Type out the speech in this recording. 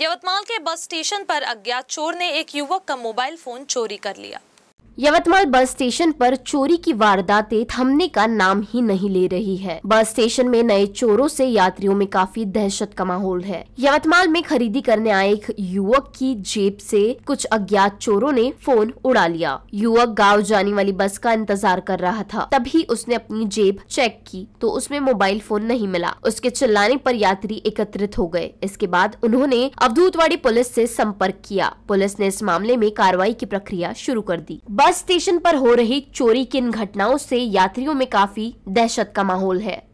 यवतमाल के bus station पर अज्ञात चोर ने एक युवक का मोबाइल फोन चोरी कर लिया यवतमाल बस स्टेशन पर चोरी की वारदातें थमने का नाम ही नहीं ले रही है बस स्टेशन में नए चोरों से यात्रियों में काफी दहशत का माहौल है यवतमाल में खरीदी करने आए एक युवक की जेब से कुछ अज्ञात चोरों ने फोन उड़ा लिया युवक गांव जाने वाली बस का इंतजार कर रहा था तभी उसने अपनी जेब चेक की तो उसमें मोबाइल फोन नहीं मिला उसके चिल्लाने पर यात्री एकत्रित हो गए इसके बाद उन्होंने अवधूतवाड़ी पुलिस से संपर्क किया पुलिस ने इस मामले में कार्रवाई की प्रक्रिया शुरू कर दी गैस स्टेशन पर हो रही चोरी की इन घटनाओं से यात्रियों में काफी दहशत का माहौल है